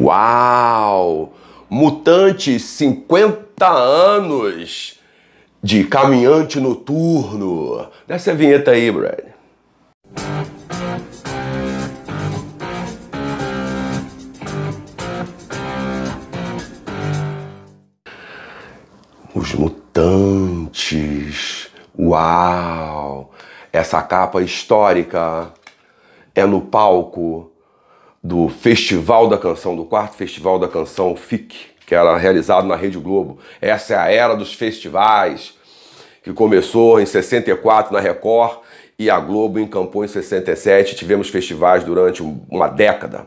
Uau! Mutante 50 anos de caminhante noturno. Desce a vinheta aí, Brad. Os mutantes. Uau! Essa capa histórica é no palco do Festival da Canção, do quarto Festival da Canção FIC, que era realizado na Rede Globo. Essa é a era dos festivais, que começou em 64 na Record e a Globo encampou em 67. Tivemos festivais durante uma década.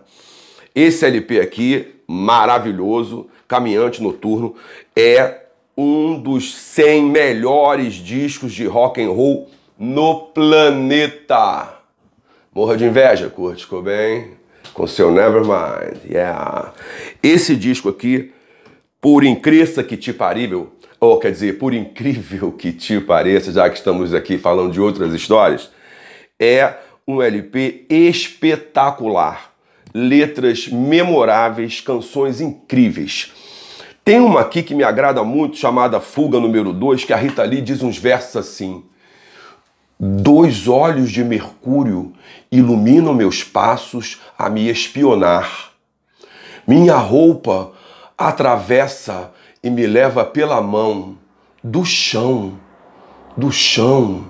Esse LP aqui, maravilhoso, Caminhante Noturno, é um dos 100 melhores discos de rock and roll no planeta. Morra de inveja, Kurt Cobain com seu Nevermind. Yeah. Esse disco aqui, por incrível que te parível, ou quer dizer, por incrível que te pareça, já que estamos aqui falando de outras histórias, é um LP espetacular. Letras memoráveis, canções incríveis. Tem uma aqui que me agrada muito, chamada Fuga número 2, que a Rita Lee diz uns versos assim. Dois olhos de Mercúrio iluminam meus passos a me espionar. Minha roupa atravessa e me leva pela mão do chão, do chão.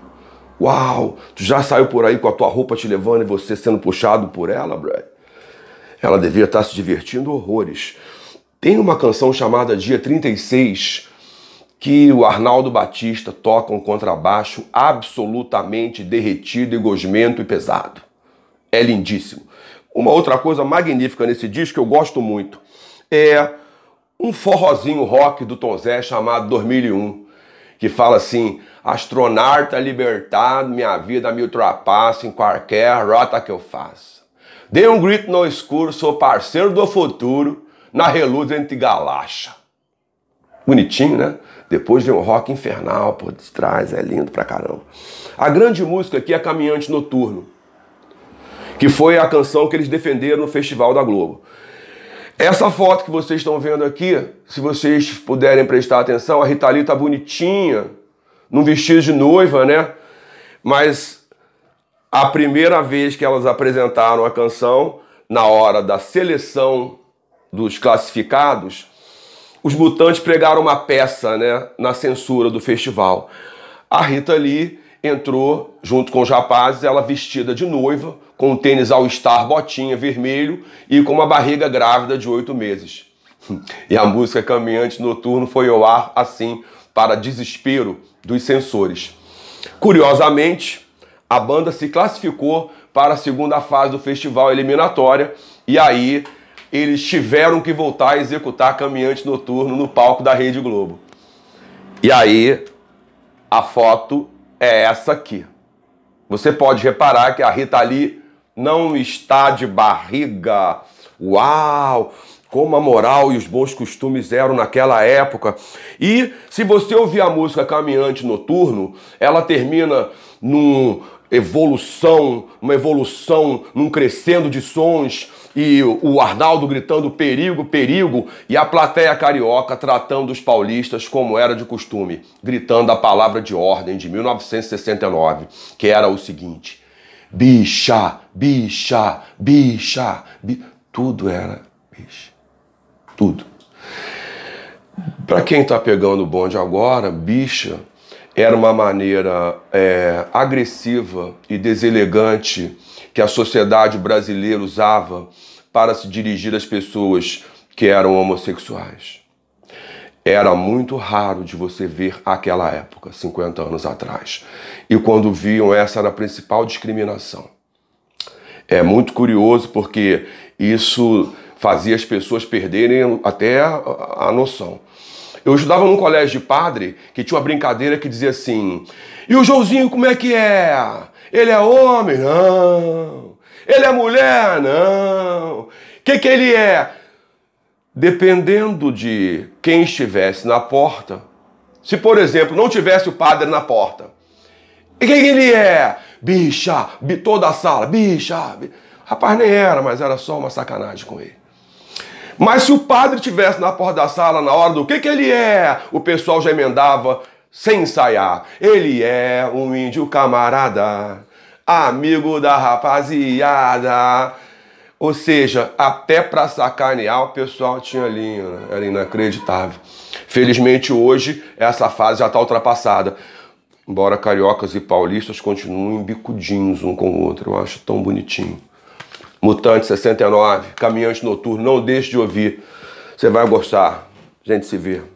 Uau! Tu já saiu por aí com a tua roupa te levando e você sendo puxado por ela, brother. Ela devia estar tá se divertindo horrores. Tem uma canção chamada Dia 36 que o Arnaldo Batista toca um contrabaixo absolutamente derretido e gosmento e pesado. É lindíssimo. Uma outra coisa magnífica nesse disco que eu gosto muito é um forrozinho rock do Tom Zé chamado 2001, que fala assim: astronauta libertado, minha vida me ultrapassa em qualquer rota que eu faça. Dei um grito no escuro, sou parceiro do futuro, na reluzente galacha". galáxia. Bonitinho, né? Depois vem um rock infernal por trás, é lindo pra caramba. A grande música aqui é Caminhante Noturno, que foi a canção que eles defenderam no Festival da Globo. Essa foto que vocês estão vendo aqui, se vocês puderem prestar atenção, a Rita Lee tá bonitinha, num vestido de noiva, né? Mas a primeira vez que elas apresentaram a canção, na hora da seleção dos classificados, os Mutantes pregaram uma peça né, na censura do festival. A Rita Lee entrou junto com os rapazes, ela vestida de noiva, com um tênis All Star botinha vermelho e com uma barriga grávida de oito meses. E a música Caminhante Noturno foi ao ar assim, para desespero dos censores. Curiosamente, a banda se classificou para a segunda fase do festival eliminatória e aí eles tiveram que voltar a executar caminhante noturno no palco da Rede Globo. E aí, a foto é essa aqui. Você pode reparar que a Rita Lee não está de barriga. Uau! Como a moral e os bons costumes eram naquela época. E se você ouvir a música Caminhante Noturno, ela termina num evolução, uma evolução num crescendo de sons e o Arnaldo gritando perigo, perigo e a plateia carioca tratando os paulistas como era de costume, gritando a palavra de ordem de 1969, que era o seguinte: bicha, bicha, bicha, bi... tudo era bicha. Tudo. Para quem tá pegando o bonde agora, bicha era uma maneira é, agressiva e deselegante que a sociedade brasileira usava para se dirigir às pessoas que eram homossexuais. Era muito raro de você ver aquela época, 50 anos atrás. E quando viam, essa era a principal discriminação. É muito curioso porque isso fazia as pessoas perderem até a noção. Eu estudava num colégio de padre que tinha uma brincadeira que dizia assim: E o Joãozinho, como é que é? Ele é homem? Não. Ele é mulher? Não. O que, que ele é? Dependendo de quem estivesse na porta, se por exemplo não tivesse o padre na porta, e quem que ele é? Bicha, toda a sala, bicha. bicha. Rapaz, nem era, mas era só uma sacanagem com ele. Mas se o padre tivesse na porta da sala na hora do que que ele é, o pessoal já emendava sem ensaiar. Ele é um índio camarada, amigo da rapaziada. Ou seja, até para sacanear o pessoal tinha linha, né? era inacreditável. Felizmente hoje essa fase já está ultrapassada. Embora cariocas e paulistas continuem bicudinhos um com o outro, eu acho tão bonitinho. Mutante 69, Caminhante Noturno, não deixe de ouvir. Você vai gostar. A gente se vê.